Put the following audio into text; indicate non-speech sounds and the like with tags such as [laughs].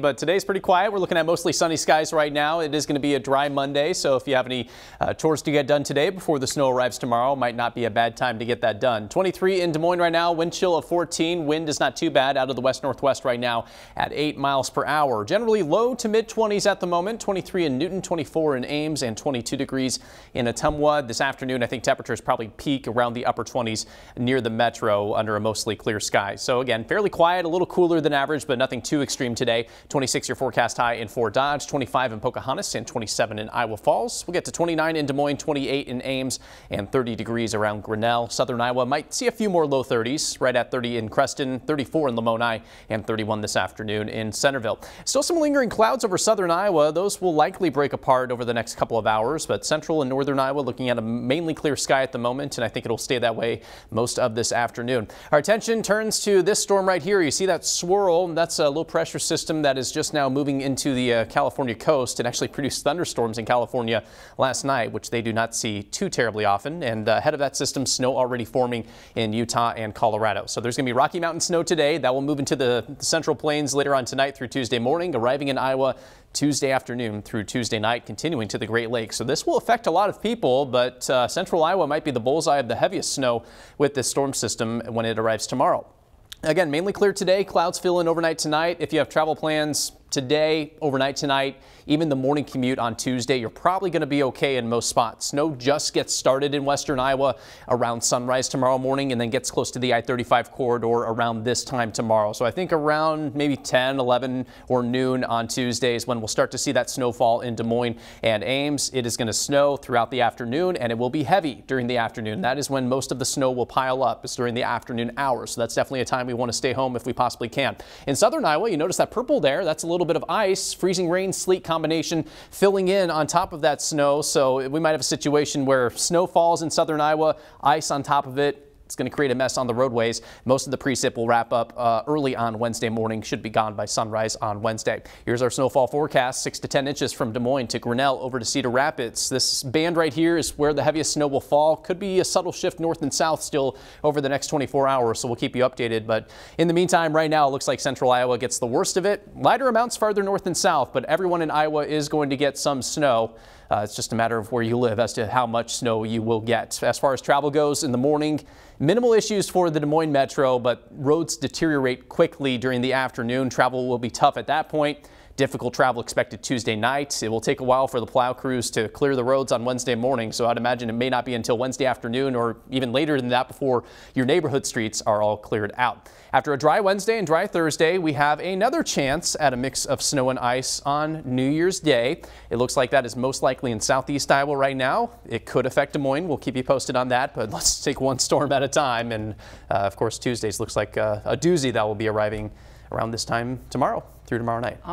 But today's pretty quiet. We're looking at mostly sunny skies right now. It is going to be a dry Monday, so if you have any uh, chores to get done today before the snow arrives tomorrow, might not be a bad time to get that done. 23 in Des Moines right now, wind chill of 14. Wind is not too bad out of the west northwest right now at 8 miles per hour. Generally low to mid 20s at the moment. 23 in Newton, 24 in Ames, and 22 degrees in Atumwa. This afternoon, I think temperatures probably peak around the upper 20s near the metro under a mostly clear sky. So again, fairly quiet, a little cooler than average, but nothing too extreme today. 26 your forecast high in Fort Dodge, 25 in Pocahontas, and 27 in Iowa Falls. We'll get to 29 in Des Moines, 28 in Ames, and 30 degrees around Grinnell. Southern Iowa might see a few more low 30s, right at 30 in Creston, 34 in Lamoni, and 31 this afternoon in Centerville. Still some lingering clouds over southern Iowa. Those will likely break apart over the next couple of hours, but central and northern Iowa looking at a mainly clear sky at the moment, and I think it'll stay that way most of this afternoon. Our attention turns to this storm right here. You see that swirl. That's a low pressure system that that is just now moving into the uh, California coast and actually produced thunderstorms in California last night, which they do not see too terribly often. And uh, ahead of that system, snow already forming in Utah and Colorado. So there's going to be Rocky Mountain snow today. That will move into the, the central plains later on tonight through Tuesday morning, arriving in Iowa Tuesday afternoon through Tuesday night, continuing to the Great Lakes. So this will affect a lot of people, but uh, central Iowa might be the bullseye of the heaviest snow with this storm system when it arrives tomorrow. Again, mainly clear today. Clouds fill in overnight tonight. If you have travel plans, today, overnight tonight, even the morning commute on Tuesday, you're probably going to be okay in most spots. Snow just gets started in western Iowa around sunrise tomorrow morning and then gets close to the I-35 corridor around this time tomorrow. So I think around maybe 10, 11 or noon on Tuesdays when we'll start to see that snowfall in Des Moines and Ames. It is going to snow throughout the afternoon and it will be heavy during the afternoon. That is when most of the snow will pile up is during the afternoon hours. So that's definitely a time we want to stay home if we possibly can. In southern Iowa, you notice that purple there. That's a little little bit of ice, freezing rain, sleet combination filling in on top of that snow. So we might have a situation where snow falls in southern Iowa, ice on top of it, it's going to create a mess on the roadways. Most of the precip will wrap up uh, early on Wednesday morning, should be gone by sunrise on Wednesday. Here's our snowfall forecast 6 to 10 inches from Des Moines to Grinnell over to Cedar Rapids. This band right here is where the heaviest snow will fall. Could be a subtle shift north and south still over the next 24 hours, so we'll keep you updated. But in the meantime, right now, it looks like central Iowa gets the worst of it. Lighter amounts farther north and south, but everyone in Iowa is going to get some snow. Uh, it's just a matter of where you live as to how much snow you will get. As far as travel goes in the morning, Minimal issues for the Des Moines Metro, but roads deteriorate quickly during the afternoon. Travel will be tough at that point. Difficult travel expected Tuesday night. It will take a while for the plow crews to clear the roads on Wednesday morning, so I'd imagine it may not be until Wednesday afternoon or even later than that before your neighborhood streets are all cleared out. After a dry Wednesday and dry Thursday, we have another chance at a mix of snow and ice on New Year's Day. It looks like that is most likely in southeast Iowa right now. It could affect Des Moines. We'll keep you posted on that, but [laughs] let's take one storm at a time. And uh, of course, Tuesdays looks like uh, a doozy that will be arriving around this time tomorrow through tomorrow night.